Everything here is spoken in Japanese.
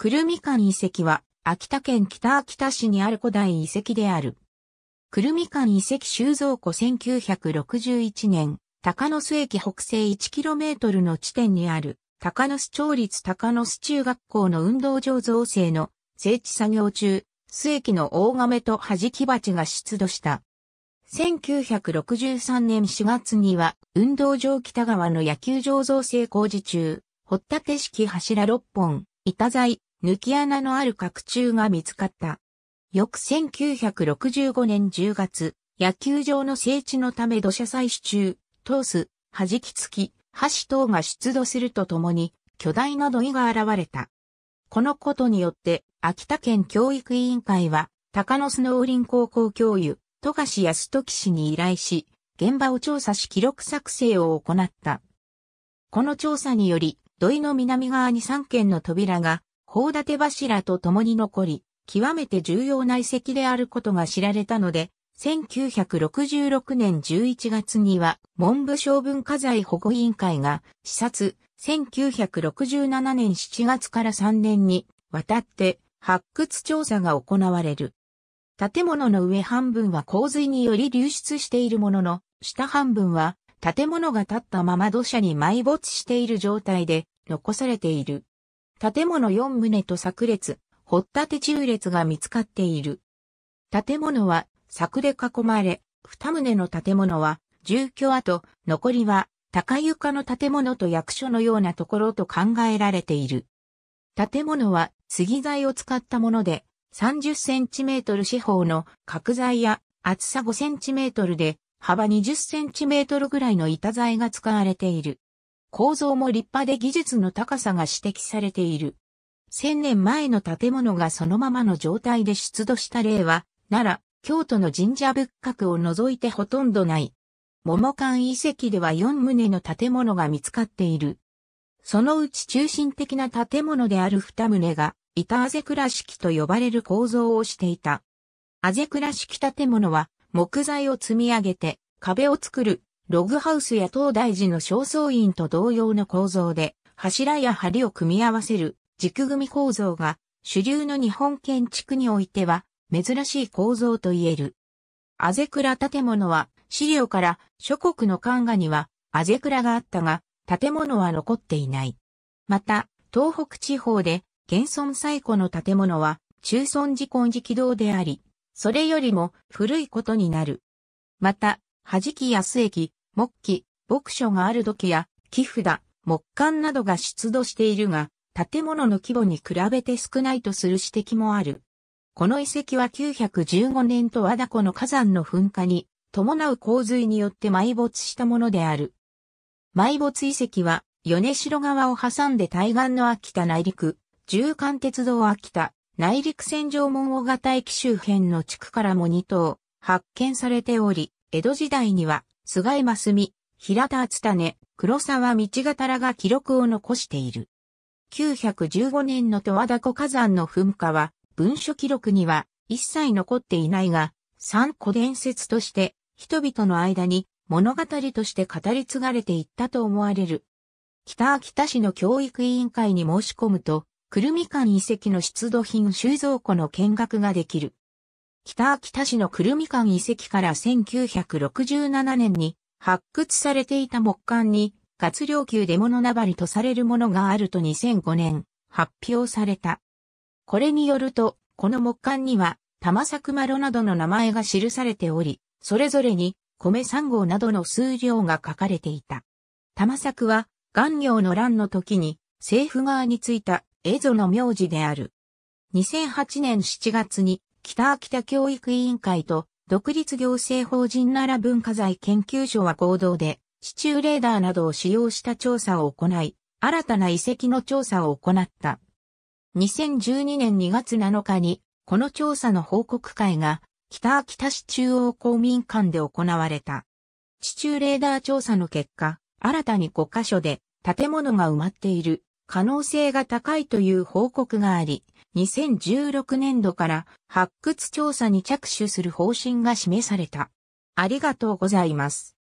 くるみ館遺跡は、秋田県北秋田市にある古代遺跡である。くるみ館遺跡収蔵庫1961年、高野須駅北西 1km の地点にある、高野須町立高野須中学校の運動場造成の整地作業中、須駅の大亀と弾き鉢が出土した。1963年4月には、運動場北側の野球場造成工事中、掘立式柱6本、板材、抜き穴のある角柱が見つかった。翌1965年10月、野球場の整地のため土砂採取中、通す、弾き付き、橋等が出土するとともに、巨大な土井が現れた。このことによって、秋田県教育委員会は、高野スノーリン高校教諭、富樫康時氏に依頼し、現場を調査し記録作成を行った。この調査により、土井の南側に3軒の扉が砲立柱と共に残り、極めて重要な遺跡であることが知られたので、1966年11月には文部省文化財保護委員会が視察、1967年7月から3年にわたって発掘調査が行われる。建物の上半分は洪水により流出しているものの、下半分は建物が建ったまま土砂に埋没している状態で残されている。建物4棟と作列、掘ったて中列が見つかっている。建物は柵で囲まれ、二棟の建物は住居跡、残りは高床の建物と役所のようなところと考えられている。建物は杉材を使ったもので、30センチメートル四方の角材や厚さ5センチメートルで幅20センチメートルぐらいの板材が使われている。構造も立派で技術の高さが指摘されている。千年前の建物がそのままの状態で出土した例は、奈良、京都の神社仏閣を除いてほとんどない。桃館遺跡では4棟の建物が見つかっている。そのうち中心的な建物である2棟が、板あぜ倉敷と呼ばれる構造をしていた。あぜ倉敷建物は、木材を積み上げて壁を作るログハウスや東大寺の正倉院と同様の構造で、柱や梁を組み合わせる軸組構造が主流の日本建築においては珍しい構造と言える。あぜくら建物は資料から諸国の漢画にはあぜくらがあったが建物は残っていない。また東北地方で現存最古の建物は中村寺根寺軌道であり、それよりも古いことになる。また、はじき安駅、木器、牧書がある土器や木札、木管などが出土しているが、建物の規模に比べて少ないとする指摘もある。この遺跡は915年と和田湖の火山の噴火に伴う洪水によって埋没したものである。埋没遺跡は、米城川を挟んで対岸の秋田内陸、縦貫鉄道秋田、内陸線上門尾型駅周辺の地区からも2棟、発見されており、江戸時代には菅井真澄、平田厚種、黒沢道がらが記録を残している。915年の十和田湖火山の噴火は、文書記録には一切残っていないが、三古伝説として、人々の間に物語として語り継がれていったと思われる。北秋田市の教育委員会に申し込むと、くるみ館遺跡の出土品収蔵庫の見学ができる。北秋田市の久留美館遺跡から1967年に発掘されていた木簡に活量級で物なばりとされるものがあると2005年発表された。これによると、この木簡には玉作丸などの名前が記されており、それぞれに米3号などの数量が書かれていた。玉作は、元業の乱の時に政府側についた蝦夷の名字である。2008年7月に北秋田教育委員会と独立行政法人奈良文化財研究所は合同で、地中レーダーなどを使用した調査を行い、新たな遺跡の調査を行った。2012年2月7日に、この調査の報告会が、北秋田市中央公民館で行われた。地中レーダー調査の結果、新たに5カ所で建物が埋まっている可能性が高いという報告があり、2016年度から発掘調査に着手する方針が示された。ありがとうございます。